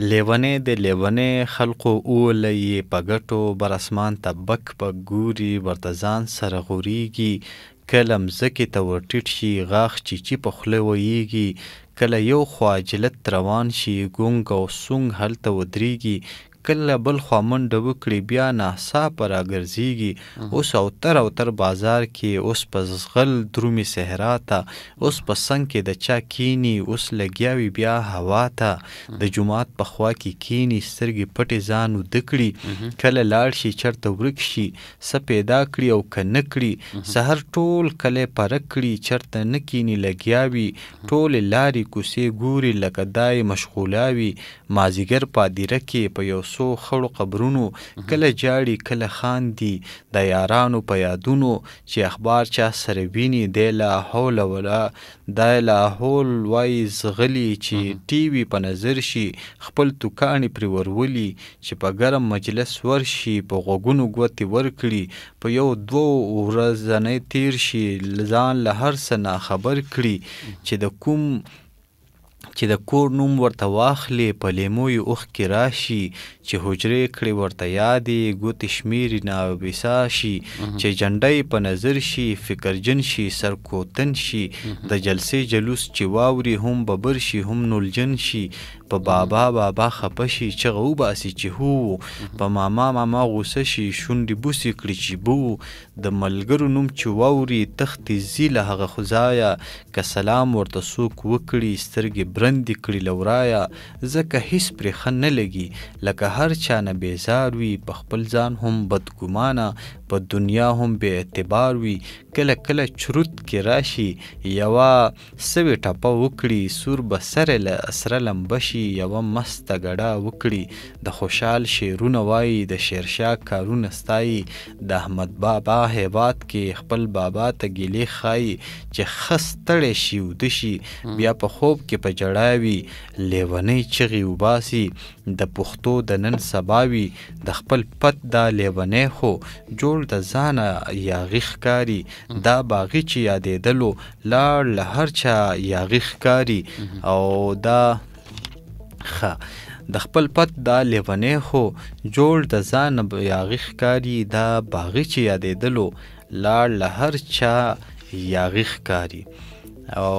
لیونه د لیونه خلقو اولې په ګټو بر اسمان ته بک په ګوري ورتزان سره غوريږي کلم زکی ته ورټټ شي غاخ چی چی په خله ویږي کله یو خواجلت روان شي ګونګ او سونګ هلته ودرېږي کله بل خوامنډه وکړي بیا ناڅاپه راګرځيږي اوس او تر او تر بازار کې اوس په زغل درومي صحرا ته اوس په څنګ کې د چا کینی اوس لګیاوي بیا هوا ته د جمعات په خوا کې کینی سترګې پټې ځان ودکړي کله لاړ شي چرته ورک شي څه پیدا کړي او کنه کړي سحر ټول کله پرکړي چرته نه کینی لګیاوي ټول لاري کوسي ګوري لکه دای مشغولاوي مازیګر پادیره کې په یو سو خړو قبرونو کله جاړي کله خان دي د یارانو په یادونو چې اخبار چا سره ویني د لا حول ولا د لا حول وای زغلی چې ټي وي په نظر شي خپل توکانې پر ورولي چې په ګرم مجلس ورشي په غوګونو غوتي ورکړي په یو دوه ورځې تیر شي لزان له هر څه خبر کړي چې د کوم چې د کور نوم ورته واخلي په لیمو یې اوښکې راشي چې حجرې کړې ورته یادې ګوتې شمیرې ناویسا شي چې جنډۍ په نظر شي فکرجن شي سرکوتن شي د جلسې جلوس چې واوري هم ببر شي هم نولجن شي په بابا بابا خپه شي چغه وباسي چې هو په ماما ماما غوسه شي شونډې بوسې کړي چې بو د ملګرو نوم چې واوري تختې زی له هغه خدایه که سلام ورته څوک وکړي سترګې برندې کړي لورایا ځکه هیڅ پرې خن نه لګي لکه هر چا نه بیزار وي په خپل ځان هم بدګمانه په دنیا هم به اعتبار وي کله کله چروت کې راشي یوا سوي ټپه وکړي سور به سره له اسره لمبشي یوا مسته ګډه وکړي د خوشحال شعرونه وایي د شیرشاه کارونه ستایي د احمد بابا هیواد کې خپل بابا ته ګیلې خای چې خستړې شي او دشي بیا په خوب کې په جړاوي لیونی چغي وباسي د پښتو د نن سباوي د خپل پت دا لیونی خو جوړ ټول د ځانه یاغی ښکاری دا باغی چې یادېدلو لاړ له هر چا یاغی ښکاری او دا خه د خپل پت دا لیونې خو جوړ د ځان یاغی ښکاری دا باغی چې یادېدلو لاړ له هر چا یاغی ښکاری او